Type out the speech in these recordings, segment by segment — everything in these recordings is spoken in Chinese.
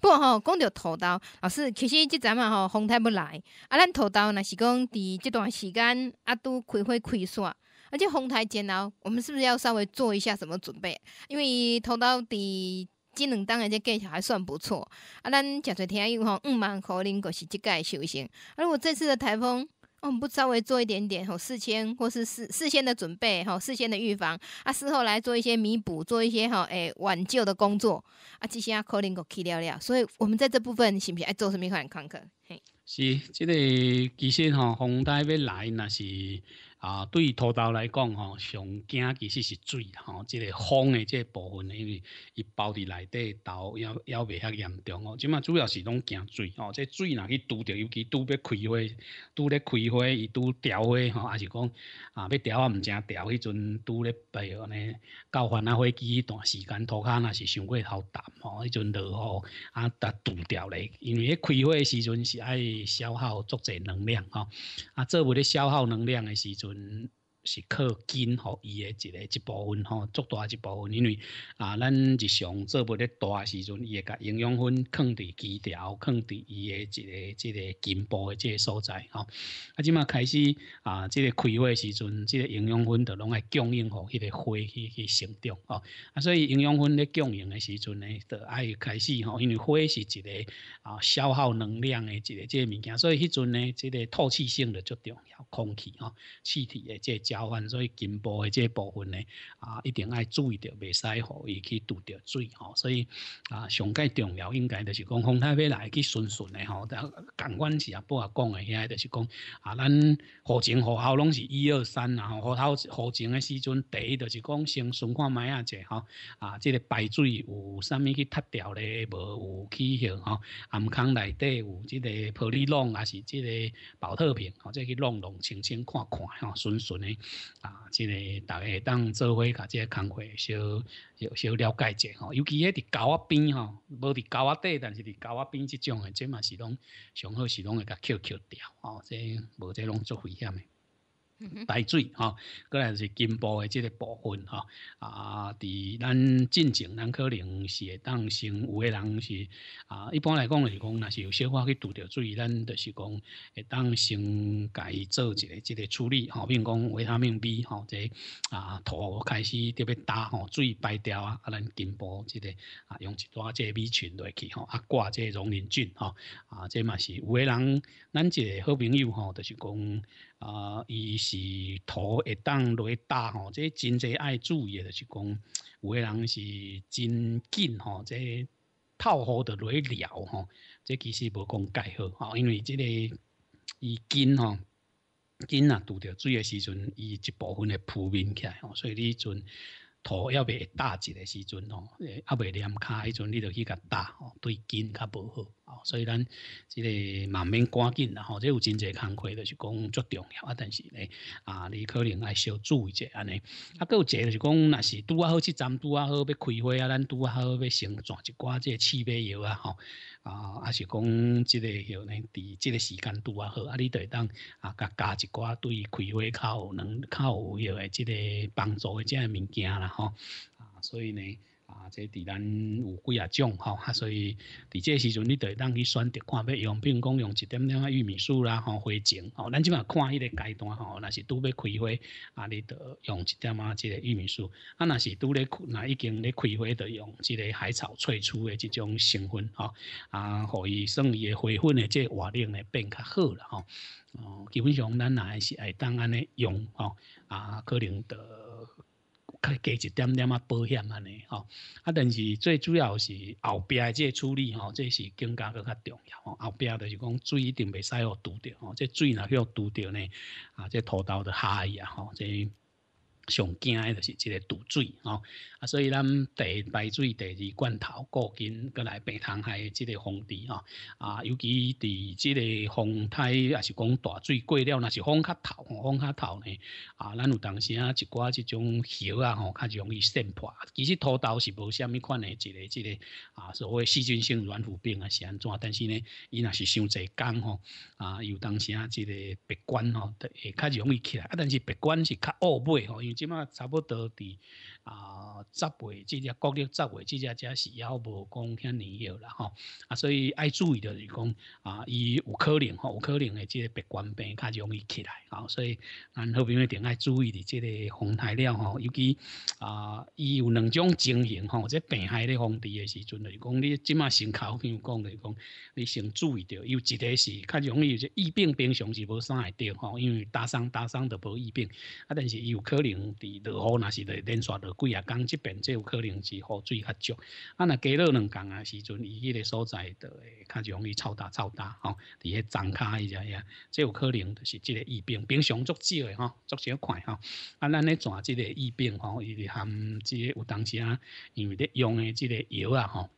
不过吼，讲到土豆，老师其实即阵啊吼，风台要来啊，咱土豆若是讲，伫即段时间啊拄开花开煞，啊这风台前后，我们是不是要稍微做一下什么准备？因为土豆伫即两档的这技巧还算不错啊，咱正侪天有吼，五万可能果是即届收成，如果这次的台风。我们不稍微做一点点吼，事先或是事事先的准备吼，事先的预防啊，事后来做一些弥补，做一些吼诶挽救的工作啊，这些啊可能我去聊聊，所以我们在这部分是不是爱做什么客人课？嘿，是，这个其实吼，风台要来那是。啊，对于土豆来讲，吼，上惊其实是水，吼，即个风的即个部分，因为伊包伫内底豆，要要未遐严重，哦。即嘛主要是拢惊水，吼，即水若去堵着，尤其堵要开花，堵咧开花，伊堵掉花，吼，还是讲啊，要调啊，唔正调，迄阵堵咧白安尼，到翻啊，花期迄段时间，涂骹若是伤过好澹吼，迄阵落雨啊，都堵掉咧，因为开花时阵是爱消耗足侪能量，吼，啊，做为咧消耗能量的时阵。准是靠根互伊个一个一部分吼，足大一部分，因为啊，咱日常做物咧大时阵，伊会甲营养分藏伫枝条，藏伫伊个一个一个进部的即个所在吼。啊，即马开始啊，即个开花时阵，即个营养分就拢爱供应吼，迄个花去去生长哦。啊，所以营养分咧供应的时阵呢，就爱开始吼，因为花是一个啊消耗能量的一个个物件，所以迄阵呢，即个透气性就足重要，空气吼，气体诶即个。所以金部的这部分呢，啊，一定要注意着，袂使好伊去堵着水吼。所以啊，上界重要应该就是讲，风太要来去顺顺的吼。感官是阿波阿讲的，遐就是讲啊，咱河前河后拢是一二三啊。河头河前的时阵，第一就是讲先顺看咩啊者吼。啊，这个排水有啥物去塌掉咧？无有去向吼？暗坑内底有这个玻璃窿，还是这个保特瓶？哦，再去弄弄，清清看看吼，顺顺的。啊，即个大家当做伙甲即个工会小小了解一下吼，尤其迄伫狗仔边吼，无伫狗仔底，但是伫狗仔边即种诶，即嘛是拢上好是拢会甲拾拾掉吼，即无即拢做危险诶。大水哈，个来是金波的这个部分哈啊，伫咱进前咱可能是会当先，有个人是啊，一般来讲是讲若是有小可去拄着水，咱就是讲会当先介做一个即个处理，吼，并讲维他命 B，吼这啊土开始特别打吼，水排掉啊，啊咱金波这个啊用一撮这 B 群落去吼，啊挂这溶林菌哈啊，这嘛是有个人咱这好朋友吼，就是讲。啊，伊是土会当落焦吼，即真侪爱注意的是讲，有个人是真紧吼，即套好得落了吼，即其实无讲介好吼，因为即个伊紧吼，紧啊拄着水的时阵，伊一部分会浮面起来吼，所以你阵土要袂打一个时阵吼，诶，阿袂黏卡，迄阵你就去甲打吼，对筋较无好。所以咱即个慢慢赶紧啦，吼，即有真济工亏的是讲足重要啊，但是咧啊，你可能爱小注意者安尼，啊，佫有者的是讲，若是拄啊好去站，拄啊好要开花啊，咱拄啊好要先转一寡即个气味药啊，吼啊，啊是讲即个药呢，伫即个时间拄啊好啊，你会当啊，加加一寡对开花有能较有药个即个帮助的即个物件啦，吼啊，所以呢。啊，这伫咱有几啊种吼，啊，所以伫这时阵你得当去选择看要用，比如讲用一点点啊玉米素啦吼，花精吼，咱即嘛看迄个阶段吼，那是拄要开花啊，你得用一点仔即个玉米素啊，那是拄咧那已经咧开花著用即个海草萃取的即种成分吼，啊，互伊算伊的花粉的这活力呢变较好啦吼，哦，基本上咱若是当安尼用吼，啊，可能得。加一点点啊保险安尼吼，啊，但是最主要是后边即个处理吼，这是更加佫较重要吼。后壁就是讲水一定袂使互堵着吼，即、这水若去互堵着呢，啊，这土豆就坏啊吼，即、这。上惊诶就是即个堵水哦，啊，所以咱第排水、第二罐头、过紧，过来白塘海即个防地吼，啊，尤其伫即个风台也是讲大水过了，那是风较透，风较透呢，啊，咱有当时啊，一寡即种叶啊，吼，较容易渗破。其实土豆是无虾米款诶，一个即个啊，所谓细菌性软腐病啊，是安怎？但是呢，伊那是伤济工吼，啊，有当时啊，即个鼻管吼，会较容易起来，啊，但是鼻管是较恶背吼，因为起码差不多的。啊，杂味，即只国力杂味，即只只是要无讲遐尼糊啦吼，啊，所以爱注意的是讲，啊，伊有可能吼，有可能诶，即个鼻关病较容易起来，好，所以咱好边一定爱注意的即个风材了吼，尤其啊，伊有两种情形吼，即病害咧防治诶时阵，就是讲你即马先口友讲是讲，你先注意伊有一个是较容易，即疫病平常是无啥会着吼，因为打伤打伤着无疫病，啊，但是伊有可能伫落雨那是着连续落。几啊！工，这边最有可能是雨水较足，啊，那加落两工啊时阵，伊迄个所在着会较容易臭大臭大吼，伫迄长骹伊遮。遐，这有可能是即个疫病，平常足少诶吼，足少看吼，啊，咱咧抓即个疫病吼，伊含即有当时啊，因为咧用诶即个药啊吼。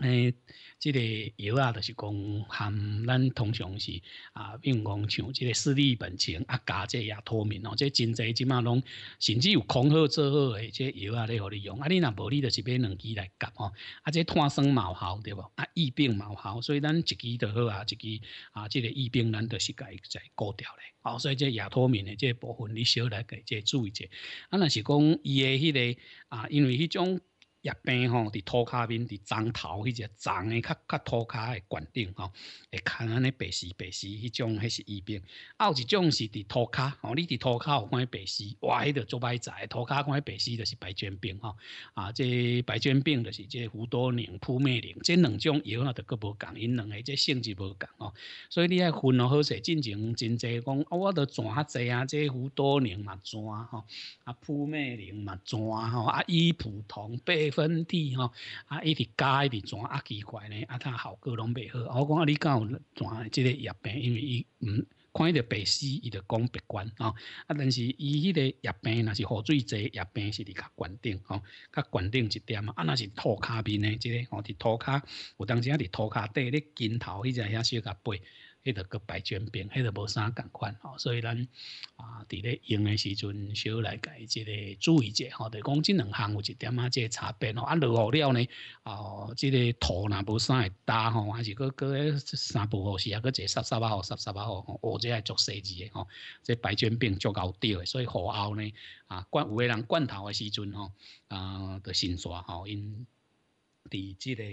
诶，这个药啊，就是讲含咱通常是啊，用讲像这个视力本晴啊，加这亚脱敏哦，这真济即马拢甚至有恐吓做好即这药啊，咧，互你用？啊，你若无你，就是买两支来夹哦。啊，这脱酸毛效对不？啊，异病毛效，所以咱一支就好啊，一支啊，这个疫病咱就是该再顾掉咧。哦，所以这亚脱敏的这部分，你少来给这注意者，啊，那是讲伊诶迄个啊，因为迄种。疫病吼，伫土骹边，伫樟头迄只樟诶，较较土骹诶，管顶吼，会看安尼白丝白丝，迄种迄是疫病。啊，一种是伫土骹吼，你伫土有看白丝迄的做白仔，土骹看白丝就是白癣病吼。啊，即白癣病就是即胡多宁、扑灭灵，即两种药那得各无共，因两个即性质无共吼。所以你爱分哦，好势，进前真济讲啊，我都较济啊，即胡多宁嘛抓吼，啊扑灭灵嘛抓吼，啊异普通白。分地吼，啊，一直加一直怎啊奇怪呢？啊，他效果拢袂好。我讲啊，你有怎，即个药病，因为伊嗯，看伊着白丝，伊着讲白管吼。啊，但是伊迄个药病若是雨水济，药病是伫较管顶吼，较管顶一点啊，若是涂骹边呢，即个吼伫涂骹，有当时啊伫涂骹底咧尖头，迄只遐小甲背。迄个个白绢病，迄个无啥共款吼，所以咱啊，伫咧用诶时阵，少来改即个注意者吼。就讲即两项有一点啊，即差别吼。啊，落雨了呢，哦，即个土那无啥会打吼，还是个个三步河是啊，个即湿湿巴河、湿湿巴河，雨节系作细致诶吼。即白绢病足高钓诶，所以雨后呢啊，罐有诶人罐头诶时阵吼啊，着先抓吼，因伫即个。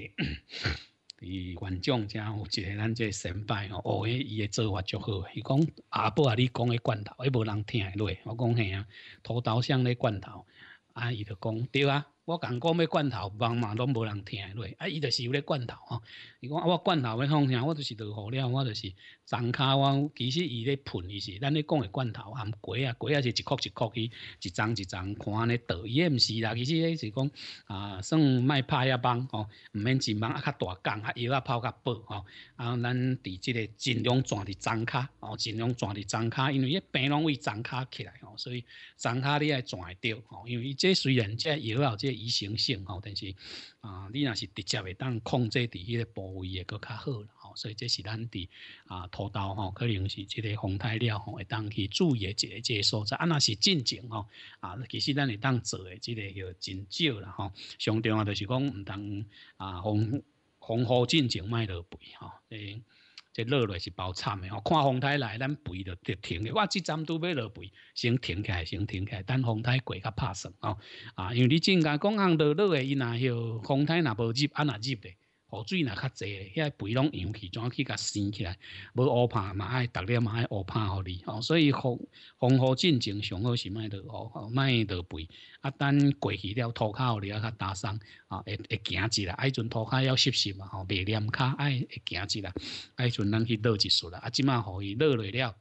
伫院长，才有一个咱这审判吼，学起伊个做法就好。伊讲阿伯啊，你讲个罐头，伊无人听会落。我讲嘿啊，土豆香的罐头，啊，伊就讲对啊。我讲讲要罐头，忙嘛拢无人听，对？啊，伊就是有咧罐头吼。伊讲啊，我罐头要放啥，我就是落好了，我就是脏卡。我其实伊咧喷，伊是咱咧讲诶罐头含鸡啊，鸡啊是一箍一箍去，一张一张看咧倒。伊也毋是啦，其实咧是讲啊，算卖拍遐帮吼，毋免一忙啊较大工啊，药啊泡较薄吼。啊，咱伫即个尽量转伫脏卡哦，尽量转伫脏卡，因为迄病拢会脏卡起来吼，所以脏卡你爱转会着吼，因为伊这虽然这药啊这。移行性吼，但是啊，你若是直接会当控制伫迄个部位会佫较好啦吼，所以这是咱伫啊土豆吼，可能是即个红太料吼会当去注意一个即个所在，啊那是进前吼啊，其实咱会当做诶即个就真少啦吼，上重啊就是讲唔当啊红红火进前卖落肥吼，诶。即落落是包惨的哦，看风台来，咱肥着得停的。我即阵都要落肥，先停起，来，先停起，等风台过甲拍算哦。啊，因为你正甲讲红落落诶伊那许风台那无入，啊那入咧。雨水若较济，遐肥拢扬起，怎去甲生起来？无乌怕嘛爱，逐日嘛爱乌怕互你哦。所以洪洪涝进程上好是卖雨吼，卖落肥。啊，等过去了，土骹互你啊较打伤啊，会会减子啦。迄阵土骹要湿湿嘛，吼，袂黏骹爱会减子啦。迄阵咱去落一束啦。啊，即马互伊落落了。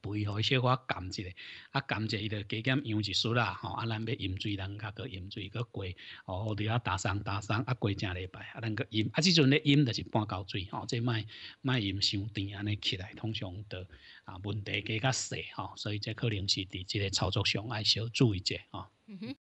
陪予小可减一下，啊减一下伊就加减样一束啦，吼啊咱要饮水，人较个饮水个鸡，吼伫啊打散打散啊鸡正礼拜啊咱够饮，啊即阵咧饮就是半高水，吼即卖卖饮伤甜安尼起来，通常都啊问题加较小吼，所以即可能是伫即个操作上爱小注意者吼。嗯哼。